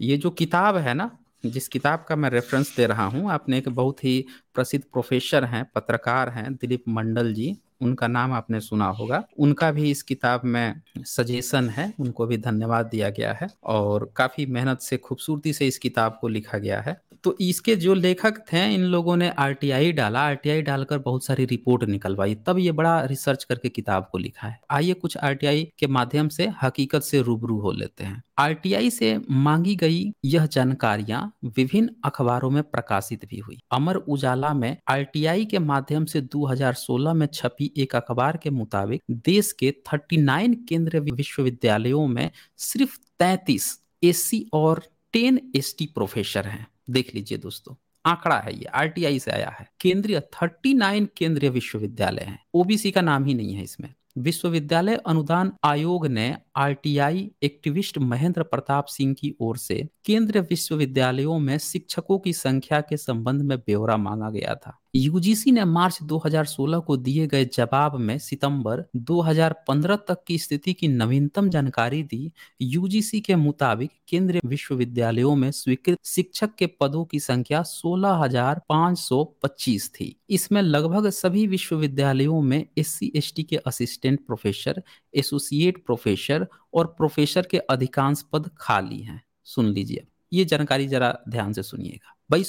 ये जो किताब है ना जिस किताब का मैं रेफरेंस दे रहा हूँ आपने एक बहुत ही प्रसिद्ध प्रोफेसर हैं पत्रकार हैं दिलीप मंडल जी उनका नाम आपने सुना होगा उनका भी इस किताब में सजेशन है उनको भी धन्यवाद दिया गया है और काफी मेहनत से खूबसूरती से इस किताब को लिखा गया है तो इसके जो लेखक थे इन लोगों ने आरटीआई डाला आरटीआई डालकर बहुत सारी रिपोर्ट निकलवाई तब ये बड़ा रिसर्च करके किताब को लिखा है आइए कुछ आरटीआई के माध्यम से हकीकत से रूबरू हो लेते हैं आरटीआई से मांगी गई यह जानकारियां विभिन्न अखबारों में प्रकाशित भी हुई अमर उजाला में आरटीआई के माध्यम से 2016 में छपी एक अखबार के मुताबिक देश के 39 केंद्रीय विश्वविद्यालयों में सिर्फ 33 एससी और 10 एसटी प्रोफेसर हैं देख लीजिए दोस्तों आंकड़ा है ये आरटीआई से आया है केंद्रीय 39 केंद्रीय विश्वविद्यालय हैं ओबीसी का नाम ही नहीं है इसमें विश्वविद्यालय अनुदान आयोग ने आरटीआई एक्टिविस्ट महेंद्र प्रताप सिंह की ओर से केंद्रीय विश्वविद्यालयों में शिक्षकों की संख्या के संबंध में ब्यौरा मांगा गया था यूजीसी ने मार्च 2016 को दिए गए जवाब में सितंबर 2015 तक की स्थिति की नवीनतम जानकारी दी यूजीसी के मुताबिक केंद्रीय विश्वविद्यालयों में स्वीकृत शिक्षक के पदों की संख्या 16,525 थी इसमें लगभग सभी विश्वविद्यालयों में एस सी के असिस्टेंट प्रोफेसर एसोसिएट प्रोफेसर और प्रोफेसर के अधिकांश पद खाली हैं सुन लीजिए ये जानकारी जरा ध्यान से सुनिएगा भाई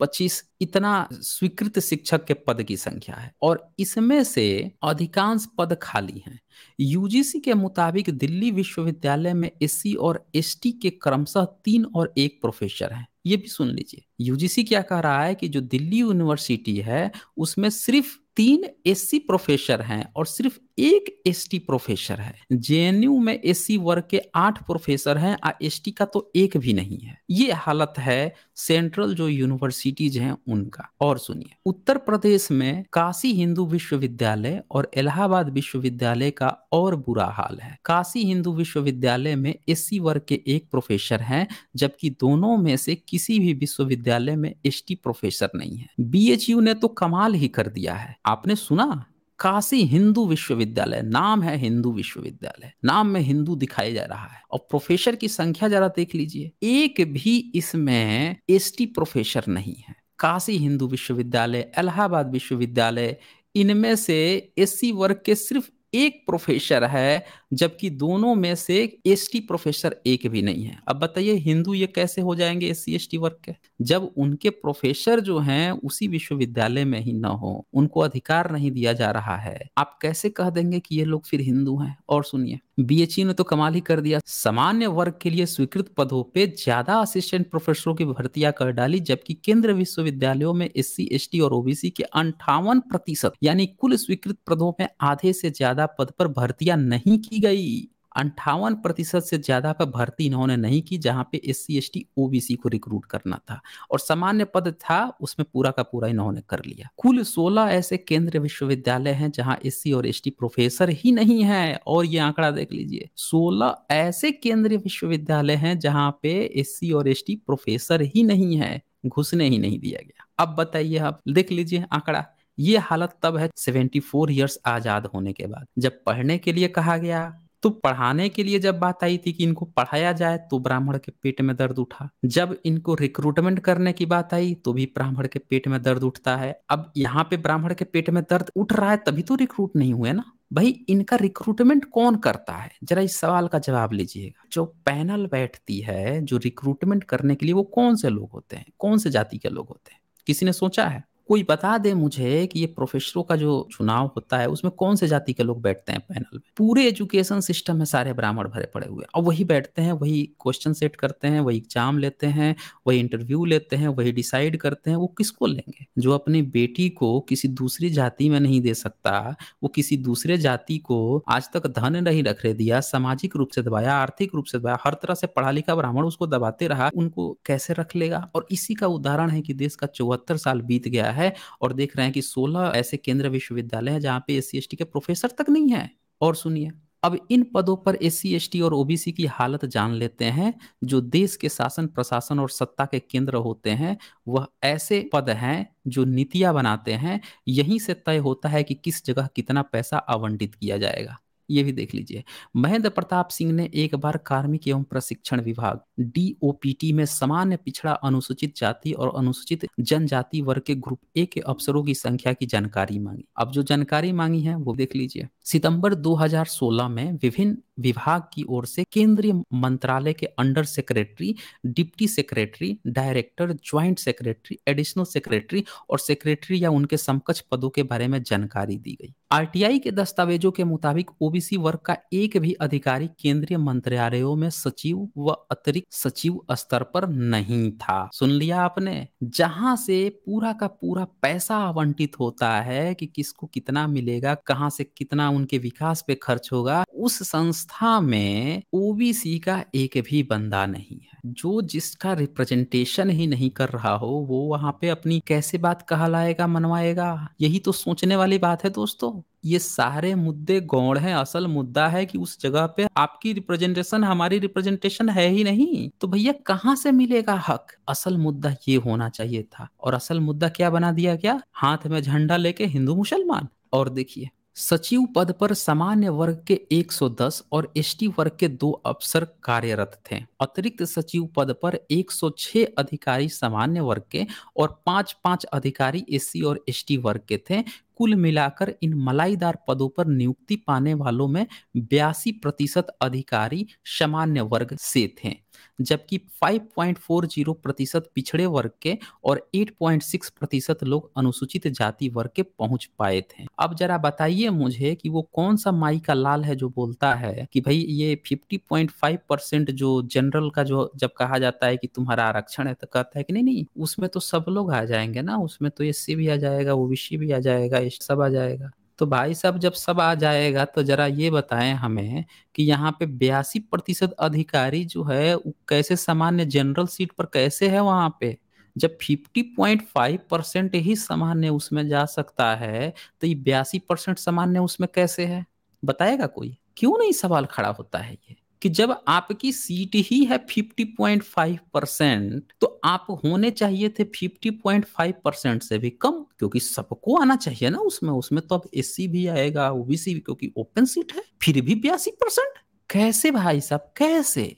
पच्चीस इतना स्वीकृत शिक्षक के पद की संख्या है और इसमें से अधिकांश पद खाली हैं यूजीसी के मुताबिक दिल्ली विश्वविद्यालय में एससी और एसटी के क्रमशः तीन और एक प्रोफेसर हैं ये भी सुन लीजिए यूजीसी क्या कह रहा है कि जो दिल्ली यूनिवर्सिटी है उसमें सिर्फ तीन एससी प्रोफेसर हैं और सिर्फ एक एस टी प्रोफेसर है जे में एस सी वर्ग के आठ प्रोफेसर हैं और एस टी का तो एक भी नहीं है ये हालत है सेंट्रल जो यूनिवर्सिटीज हैं उनका और सुनिए उत्तर प्रदेश में काशी हिंदू विश्वविद्यालय और इलाहाबाद विश्वविद्यालय का और बुरा हाल है काशी हिंदू विश्वविद्यालय में एस सी वर्ग के एक प्रोफेसर है जबकि दोनों में से किसी भी विश्वविद्यालय में एस टी प्रोफेसर नहीं है बी ने तो कमाल ही कर दिया है आपने सुना काशी हिंदू विश्वविद्यालय नाम है हिंदू विश्वविद्यालय नाम में हिंदू दिखाया जा रहा है और प्रोफेसर की संख्या जरा देख लीजिए एक भी इसमें एसटी प्रोफेसर नहीं है काशी हिंदू विश्वविद्यालय इलाहाबाद विश्वविद्यालय इनमें से एससी वर्ग के सिर्फ एक प्रोफेसर है जबकि दोनों में से एस प्रोफेसर एक भी नहीं है अब बताइए हिंदू ये कैसे हो जाएंगे एस सी वर्ग के जब उनके प्रोफेसर जो हैं उसी विश्वविद्यालय में ही न हो उनको अधिकार नहीं दिया जा रहा है आप कैसे कह देंगे कि ये लोग फिर हिंदू हैं और सुनिए बी e ने तो कमाल ही कर दिया सामान्य वर्ग के लिए स्वीकृत पदों पे ज्यादा असिस्टेंट प्रोफेसरों की भर्तियां कर डाली जबकि केंद्र विश्वविद्यालयों में एस सी और ओबीसी के अंठावन प्रतिशत यानी कुल स्वीकृत पदों में आधे से ज्यादा पद पर भर्तियां नहीं की गई अंठावन प्रतिशत से ज़्यादा पर भर्ती इन्होंने नहीं की जहाँ पे S C S T OBC को रिक्रूट करना था और सामान्य पद था उसमें पूरा का पूरा इन्होंने कर लिया कुल सोलह ऐसे केंद्रीय विश्वविद्यालय हैं जहाँ एस सी और एस टी प्रोफेसर ही नहीं है और ये आंकड़ा देख लीजिए सोलह ऐसे केंद्रीय विश्वविद्यालय हैं जहाँ पे एस सी और एस टी प्रोफेसर ही नहीं है घुसने ही नहीं दिया गया अब बताइए आप देख लीजिए आंकड़ा ये हालत तब है 74 फोर ईयर्स आज़ाद होने के बाद जब पढ़ने के लिए कहा गया तो पढ़ाने के लिए जब बात आई थी कि इनको पढ़ाया जाए तो ब्राह्मण के पेट में दर्द उठा जब इनको रिक्रूटमेंट करने की बात आई तो भी ब्राह्मण के पेट में दर्द उठता है अब यहाँ पे ब्राह्मण के पेट में दर्द उठ रहा है तभी तो रिक्रूट नहीं हुए ना भाई इनका रिक्रूटमेंट कौन करता है जरा इस सवाल का जवाब लीजिएगा जो पैनल बैठती है जो रिक्रूटमेंट करने के लिए वो कौन से लोग होते हैं कौन से जाति के लोग होते हैं किसी ने सोचा है कोई बता दे मुझे कि ये प्रोफेसरों का जो चुनाव होता है उसमें कौन से जाति के लोग बैठते हैं पैनल में पूरे एजुकेशन सिस्टम में सारे ब्राह्मण भरे पड़े हुए और वही बैठते हैं वही क्वेश्चन सेट करते हैं वही एग्जाम लेते हैं वही इंटरव्यू लेते हैं वही डिसाइड करते हैं वो किसको लेंगे जो अपनी बेटी को किसी दूसरी जाति में नहीं दे सकता वो किसी दूसरे जाति को आज तक धन नहीं रख रहे दिया सामाजिक रूप से दबाया आर्थिक रूप से दबाया हर तरह से पढ़ा लिखा ब्राह्मण उसको दबाते रहा उनको कैसे रख लेगा और इसी का उदाहरण है कि देश का चौहत्तर साल बीत गया है और देख रहे हैं कि 16 ऐसे केंद्र विश्वविद्यालय हैं जहाँ पे एस सी के प्रोफेसर तक नहीं है और सुनिए अब इन पदों पर एस सी और ओबीसी की हालत जान लेते हैं जो देश के शासन प्रशासन और सत्ता के केंद्र होते हैं वह ऐसे पद हैं जो नीतियां बनाते हैं यहीं से तय होता है कि किस जगह कितना पैसा आवंटित किया जाएगा ये भी देख लीजिए महेंद्र प्रताप सिंह ने एक बार कार्मिक एवं प्रशिक्षण विभाग डीओपीटी में सामान्य पिछड़ा अनुसूचित जाति और अनुसूचित जनजाति वर्ग के ग्रुप ए के अफसरों की संख्या की जानकारी मांगी अब जो जानकारी मांगी है वो देख लीजिए सितंबर 2016 में विभिन्न विभाग की ओर से केंद्रीय मंत्रालय के under secretary deputy secretary director joint secretary additional secretary और सेक्रेटरी या उनके समकक्ष पदों के बारे में जानकारी दी गई आरटीआई के दस्तावेजों के मुताबिक ओबीसी वर्ग का एक भी अधिकारी केंद्रीय मंत्रालयों में सचिव व अतिरिक्त सचिव स्तर पर नहीं था सुन लिया आपने जहां से पूरा का पूरा पैसा आवंटित होता है कि किसको कितना मिलेगा कहाँ से कितना उनके विकास पे खर्च होगा उस संस्था में ओबीसी का एक भी बंदा नहीं है जो जिसका रिप्रेजेंटेशन ही नहीं कर रहा हो वो वहां पे अपनी कैसे बात कहलाएगा मनवाएगा यही तो सोचने वाली बात है दोस्तों ये सारे मुद्दे गौड़ हैं असल मुद्दा है कि उस जगह पे आपकी रिप्रेजेंटेशन हमारी रिप्रेजेंटेशन है ही नहीं तो भैया कहाँ से मिलेगा हक असल मुद्दा ये होना चाहिए था और असल मुद्दा क्या बना दिया गया हाथ में झंडा लेके हिंदू मुसलमान और देखिए सचिव पद पर सामान्य वर्ग के 110 और एसटी वर्ग के दो अफसर कार्यरत थे अतिरिक्त सचिव पद पर 106 अधिकारी सामान्य वर्ग के और पांच पांच अधिकारी एससी और एसटी वर्ग के थे कुल मिलाकर इन मलाईदार पदों पर नियुक्ति पाने वालों में बयासी प्रतिशत अधिकारी सामान्य वर्ग से थे जबकि 5.40 प्रतिशत पिछड़े वर्ग के और 8.6 प्रतिशत लोग अनुसूचित जाति वर्ग के पहुंच पाए थे अब जरा बताइए मुझे कि वो कौन सा माई का लाल है जो बोलता है कि भाई ये 50.5 परसेंट जो जनरल का जो जब कहा जाता है कि तुम्हारा आरक्षण है तो कहता है कि नहीं नहीं उसमें तो सब लोग आ जाएंगे ना उसमें तो एस भी आ जाएगा ओबीसी भी आ जाएगा ख्वाहिश सब आ जाएगा तो भाई साहब जब सब आ जाएगा तो जरा ये बताएं हमें कि यहाँ पे बयासी प्रतिशत अधिकारी जो है वो कैसे सामान्य जनरल सीट पर कैसे है वहाँ पे जब 50.5 परसेंट ही सामान्य उसमें जा सकता है तो ये बयासी परसेंट सामान्य उसमें कैसे है बताएगा कोई क्यों नहीं सवाल खड़ा होता है ये कि जब आपकी सीट ही है 50.5 परसेंट तो आप होने चाहिए थे 50.5 परसेंट से भी कम क्योंकि सबको आना चाहिए ना उसमें उसमें तो अब एस भी आएगा ओबीसी भी क्योंकि ओपन सीट है फिर भी बयासी परसेंट कैसे भाई साहब कैसे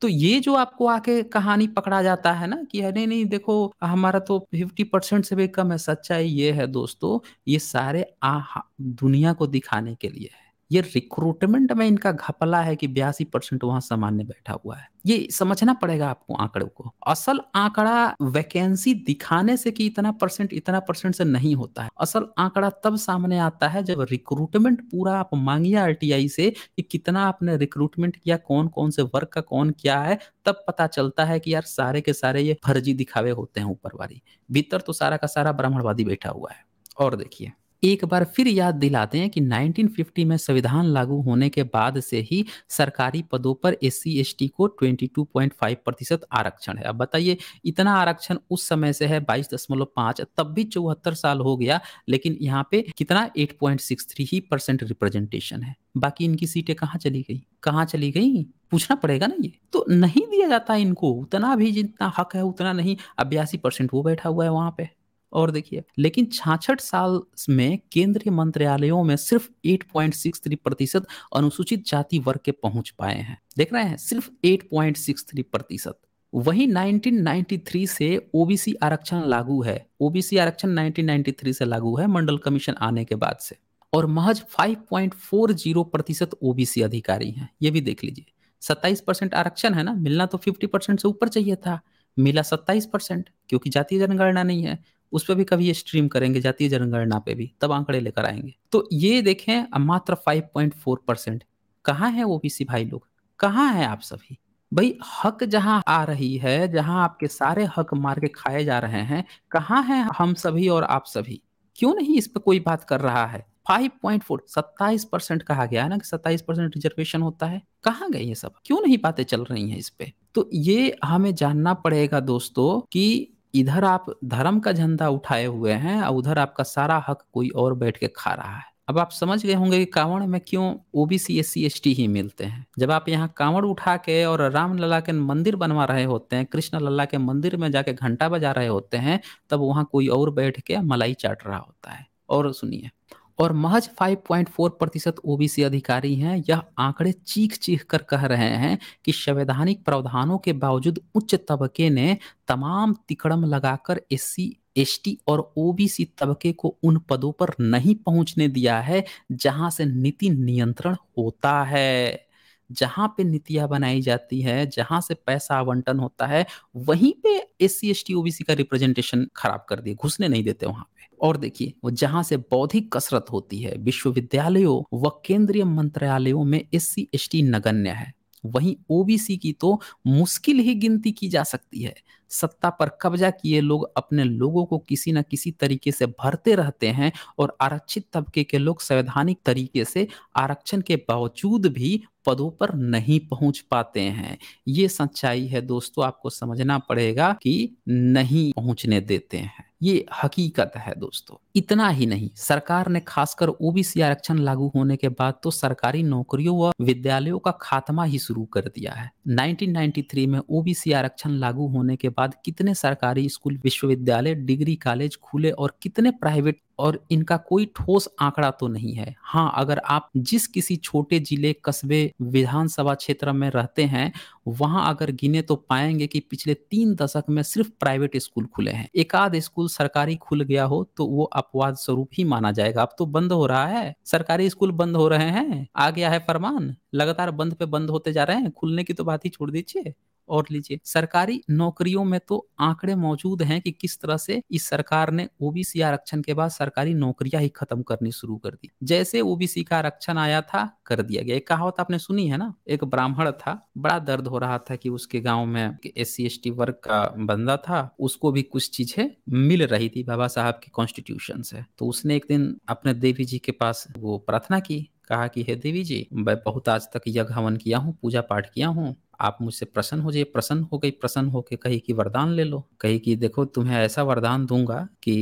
तो ये जो आपको आके कहानी पकड़ा जाता है ना कि अरे नहीं देखो हमारा तो फिफ्टी परसेंट से भी कम है सच्चाई ये है दोस्तों ये सारे आ दुनिया को दिखाने के लिए है ये रिक्रूटमेंट में इनका घपला है कि बयासी परसेंट वहां सामान्य बैठा हुआ है ये समझना पड़ेगा आपको आंकड़ों को असल आंकड़ा वैकेंसी दिखाने से कि इतना परसेंट इतना परसेंट से नहीं होता है असल आंकड़ा तब सामने आता है जब रिक्रूटमेंट पूरा आप मांगिए आर से कि कितना आपने रिक्रूटमेंट किया कौन कौन से वर्क का कौन क्या है तब पता चलता है कि यार सारे के सारे ये फर्जी दिखावे होते हैं ऊपर वाली भीतर तो सारा का सारा ब्राह्मणवादी बैठा हुआ है और देखिए एक बार फिर याद दिलाते हैं कि 1950 में संविधान लागू होने के बाद से ही सरकारी पदों पर एस सी एस टी को 22.5 प्रतिशत आरक्षण है अब बताइए इतना आरक्षण उस समय से है 22.5 तब भी चौहत्तर साल हो गया लेकिन यहाँ पे कितना 8.63 ही परसेंट रिप्रेजेंटेशन है बाकी इनकी सीटें कहाँ चली गई कहाँ चली गई पूछना पड़ेगा ना ये तो नहीं दिया जाता इनको उतना भी जितना हक है उतना नहीं अब परसेंट वो बैठा हुआ है वहां पे और देखिए लेकिन छाछठ साल में केंद्रीय मंत्रालयों में सिर्फ 8.63 प्रतिशत अनुसूचित जाति वर्ग के पहुंच पाए हैं देख रहे हैं सिर्फ 8.63 प्रतिशत वही 1993 से ओबीसी आरक्षण लागू है ओबीसी आरक्षण 1993 से लागू है मंडल कमीशन आने के बाद से और महज 5.40 प्रतिशत ओबीसी अधिकारी हैं ये भी देख लीजिए 27 परसेंट आरक्षण है ना मिलना तो 50 परसेंट से ऊपर चाहिए था मिला 27 परसेंट क्योंकि जातीय जनगणना नहीं है उस पर भी कभी स्ट्रीम करेंगे जातीय जनगणना पे भी तब आंकड़े लेकर आएंगे तो ये देखें मात्र 5.4 परसेंट कहाँ है वो भाई लोग कहाँ है आप सभी भाई हक जहाँ आ रही है जहाँ आपके सारे हक मार के खाए जा रहे हैं कहाँ हैं हम सभी और आप सभी क्यों नहीं इस पर कोई बात कर रहा है 5.4 सत्ताईस परसेंट कहा गया है ना कि सत्ताईस परसेंट रिजर्वेशन होता है कहाँ गए ये सब क्यों नहीं बातें चल रही हैं इस पे तो ये हमें जानना पड़ेगा दोस्तों कि इधर आप धर्म का झंडा उठाए हुए हैं और उधर आपका सारा हक कोई और बैठ के खा रहा है अब आप समझ गए होंगे कि कांवड़ में क्यों OBC S C S T ही मिलते हैं जब आप यहाँ कांवड़ उठा के और राम लला के मंदिर बनवा रहे होते हैं कृष्ण लला के मंदिर में जाके घंटा बजा रहे होते हैं तब वहाँ कोई और बैठ के मलाई चाट रहा होता है और सुनिए और महज 5.4 प्रतिशत ओबीसी अधिकारी हैं यह आंकड़े चीख चीख कर कह रहे हैं कि संवैधानिक प्रावधानों के बावजूद उच्च तबके ने तमाम तिकड़म लगाकर एस एसटी और ओबीसी तबके को उन पदों पर नहीं पहुंचने दिया है जहां से नीति नियंत्रण होता है जहां पे नीतियां बनाई जाती है जहां से पैसा आवंटन होता है वहीं पे S C S T OBC का रिप्रेजेंटेशन खराब कर दिए घुसने नहीं देते वहां पे और देखिए वो जहां से बौद्धिक कसरत होती है विश्वविद्यालयों व केंद्रीय मंत्रालयों में एस सी एस टी नगण्य है वहीं ओबीसी की तो मुश्किल ही गिनती की जा सकती है सत्ता पर कब्जा किए लोग अपने लोगों को किसी न किसी तरीके से भरते रहते हैं और आरक्षित तबके के लोग संवैधानिक तरीके से आरक्षण के बावजूद भी पदों पर नहीं पहुंच पाते हैं ये सच्चाई है दोस्तों आपको समझना पड़ेगा कि नहीं पहुंचने देते हैं ये हकीकत है दोस्तों इतना ही नहीं सरकार ने खासकर ओबीसी आरक्षण लागू होने के बाद तो सरकारी नौकरियों व विद्यालयों का खात्मा ही शुरू कर दिया है 1993 में ओबीसी आरक्षण लागू होने के बाद कितने सरकारी स्कूल विश्वविद्यालय डिग्री कॉलेज खुले और कितने प्राइवेट और इनका कोई ठोस आंकड़ा तो नहीं है हाँ अगर आप जिस किसी छोटे जिले कस्बे विधानसभा क्षेत्र में रहते हैं वहां अगर गिने तो पाएंगे कि पिछले तीन दशक में सिर्फ प्राइवेट स्कूल खुले हैं एक आध स्कूल सरकारी खुल गया हो तो वो अपवाद स्वरूप ही माना जाएगा अब तो बंद हो रहा है सरकारी स्कूल बंद हो रहे हैं आ गया है फरमान लगातार बंद पे बंद होते जा रहे हैं खुलने की तो बात ही छोड़ दीजिए और लीजिए सरकारी नौकरियों में तो आंकड़े मौजूद हैं कि किस तरह से इस सरकार ने ओबीसी आरक्षण के बाद सरकारी नौकरियां ही खत्म करनी शुरू कर दी जैसे ओबीसी का आरक्षण आया था कर दिया गया एक कहावत आपने सुनी है ना एक ब्राह्मण था बड़ा दर्द हो रहा था कि उसके गाँव में एस सी वर्ग का बंदा था उसको भी कुछ चीजें मिल रही थी बाबा साहब के कॉन्स्टिट्यूशन से तो उसने एक दिन अपने देवी जी के पास वो प्रार्थना की कहा कि हे देवी जी मैं बहुत आज तक यज्ञ हवन किया हूँ पूजा पाठ किया हूँ आप मुझसे प्रसन्न हो जाइए प्रसन्न हो गई प्रसन्न होके कही कि वरदान ले लो कही कि देखो तुम्हें ऐसा वरदान दूंगा कि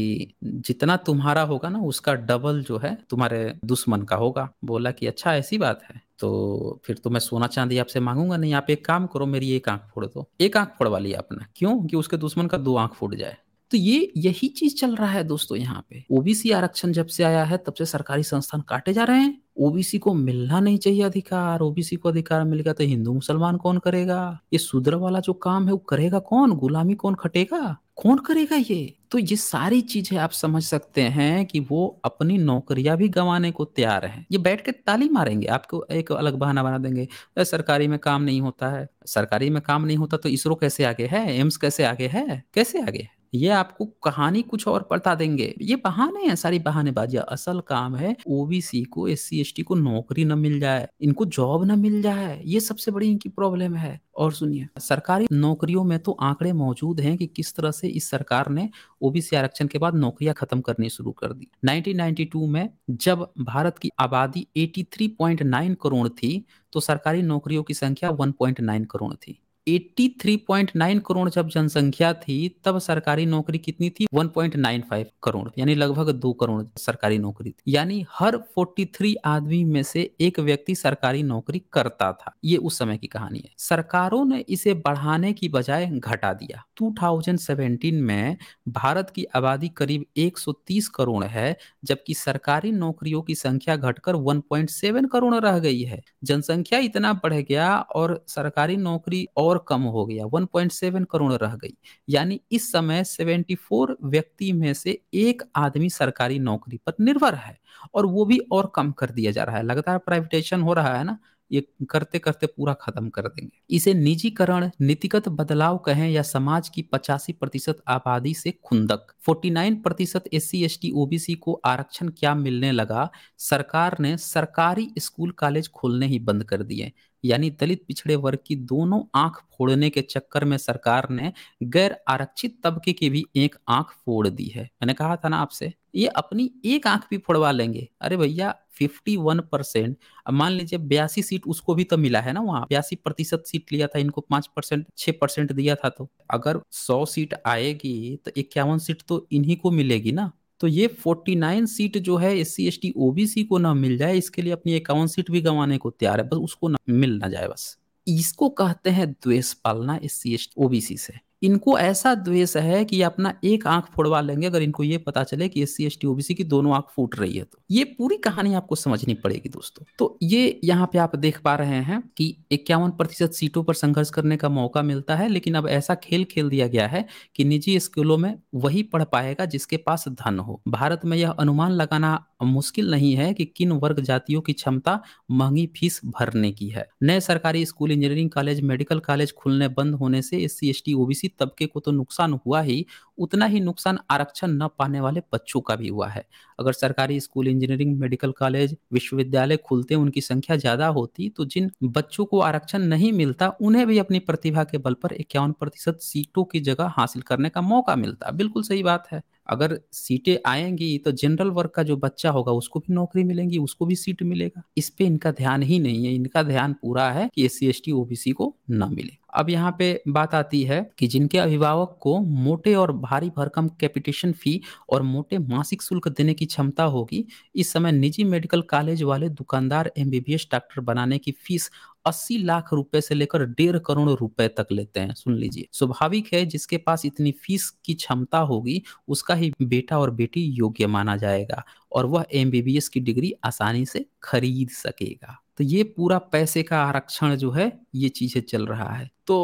जितना तुम्हारा होगा ना उसका डबल जो है तुम्हारे दुश्मन का होगा बोला कि अच्छा ऐसी बात है तो फिर तो मैं सोना चांदी आपसे मांगूंगा नहीं आप एक काम करो मेरी एक आंख फोड़ दो एक आंख फोड़वा लिया अपना क्यों कि उसके दुश्मन का दो आंख फूट जाए तो ये यही चीज चल रहा है दोस्तों यहाँ पे ओबीसी आरक्षण जब से आया है तब से सरकारी संस्थान काटे जा रहे हैं ओबीसी को मिलना नहीं चाहिए अधिकार ओबीसी को अधिकार मिल गया तो हिंदू मुसलमान कौन करेगा ये सुधर वाला जो काम है वो करेगा कौन गुलामी कौन खटेगा कौन करेगा ये तो ये सारी चीजें आप समझ सकते हैं कि वो अपनी नौकरियां भी गंवाने को तैयार हैं ये बैठ के ताली मारेंगे आपको एक अलग बहाना बना देंगे तो सरकारी में काम नहीं होता है सरकारी में काम नहीं होता तो इसरो कैसे आगे है एम्स कैसे आगे है कैसे आगे है ये आपको कहानी कुछ और बता देंगे ये बहाने हैं सारी बाजिया असल काम है ओबीसी को एस सी को नौकरी न मिल जाए इनको जॉब न मिल जाए ये सबसे बड़ी इनकी प्रॉब्लम है और सुनिए सरकारी नौकरियों में तो आंकड़े मौजूद हैं कि किस तरह से इस सरकार ने ओबीसी आरक्षण के बाद नौकरियां खत्म करनी शुरू कर दी 1992 में जब भारत की आबादी 83.9 करोड़ थी तो सरकारी नौकरियों की संख्या 1.9 करोड़ थी 83.9 करोड़ जब जनसंख्या थी तब सरकारी नौकरी कितनी थी 1.95 करोड़ यानी लगभग दो करोड़ सरकारी नौकरी थी यानी हर 43 आदमी में से एक व्यक्ति सरकारी नौकरी करता था ये उस समय की कहानी है सरकारों ने इसे बढ़ाने की बजाय घटा दिया 2017 में भारत की आबादी करीब 130 करोड़ है जबकि सरकारी नौकरियों की संख्या घटकर 1.7 करोड़ रह गई है जनसंख्या इतना बढ़ गया और सरकारी नौकरी और कम हो गया 1.7 करोड़ रह गई यानी इस समय 74 व्यक्ति में से एक आदमी सरकारी नौकरी पर निर्भर है और वो भी और कम कर दिया जा रहा है लगातार प्राइवेटाइजेशन हो रहा है ना ये करते करते पूरा खत्म कर देंगे इसे निजीकरण नीतिगत बदलाव कहें या समाज की पचासी प्रतिशत आबादी से खुंदक 49 प्रतिशत S C S T OBC को आरक्षण क्या मिलने लगा सरकार ने सरकारी स्कूल कॉलेज खोलने ही बंद कर दिए यानी दलित पिछड़े वर्ग की दोनों आंख फोड़ने के चक्कर में सरकार ने गैर आरक्षित तबके की भी एक आंख फोड़ दी है मैंने कहा था ना आपसे ये अपनी एक आंख भी फोड़वा लेंगे अरे भैया 51 परसेंट मान लीजिए बयासी सीट उसको भी तो मिला है ना वहाँ बयासी प्रतिशत सीट लिया था इनको पांच परसेंट छह परसेंट दिया था तो अगर सौ सीट आएगी तो इक्यावन सीट तो इन्हीं को मिलेगी ना तो ये 49 सीट जो है S C S T OBC को ना मिल जाए इसके लिए अपनी इक्यावन सीट भी गंवाने को तैयार है बस उसको ना मिल ना जाए बस इसको कहते हैं द्वेष पालना S C S T OBC से इनको ऐसा द्वेष है कि अपना एक आंख फोड़वा लेंगे अगर इनको ये पता चले कि S C S T OBC की दोनों आंख फूट रही है तो ये पूरी कहानी आपको समझनी पड़ेगी दोस्तों तो ये यहाँ पे आप देख पा रहे हैं कि इक्यावन प्रतिशत सीटों पर संघर्ष करने का मौका मिलता है लेकिन अब ऐसा खेल खेल दिया गया है कि निजी स्कूलों में वही पढ़ पाएगा जिसके पास धन हो भारत में यह अनुमान लगाना मुश्किल नहीं है कि किन वर्ग जातियों की क्षमता महंगी फीस भरने की है नए सरकारी school engineering college medical college खुलने बंद होने से S C S T OBC तबके को तो नुकसान हुआ ही उतना ही नुकसान आरक्षण न पाने वाले बच्चों का भी हुआ है अगर सरकारी स्कूल इंजीनियरिंग मेडिकल कॉलेज विश्वविद्यालय खुलते उनकी संख्या ज्यादा होती तो जिन बच्चों को आरक्षण नहीं मिलता उन्हें भी अपनी प्रतिभा के बल पर इक्यावन प्रतिशत सीटों की जगह हासिल करने का मौका मिलता बिल्कुल सही बात है अगर सीटें आएंगी तो जनरल वर्ग का जो बच्चा होगा उसको भी नौकरी मिलेंगी उसको भी सीट मिलेगा इस पे इनका ध्यान ही नहीं है इनका ध्यान पूरा है कि S C S T OBC को न मिले अब यहाँ पे बात आती है कि जिनके अभिभावक को मोटे और भारी भरकम कैपिटेशन फी और मोटे मासिक शुल्क देने की क्षमता होगी इस समय निजी मेडिकल कॉलेज वाले दुकानदार एमबीबीएस डॉक्टर बनाने की फीस अस्सी लाख रुपए से लेकर डेढ़ करोड़ रुपए तक लेते हैं सुन लीजिए स्वाभाविक है जिसके पास इतनी फीस की क्षमता होगी उसका ही बेटा और बेटी योग्य माना जाएगा और वह एम की डिग्री आसानी से खरीद सकेगा तो ये पूरा पैसे का आरक्षण जो है ये चीजें चल रहा है तो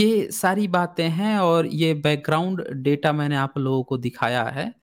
ये सारी बातें हैं और ये बैकग्राउंड डेटा मैंने आप लोगों को दिखाया है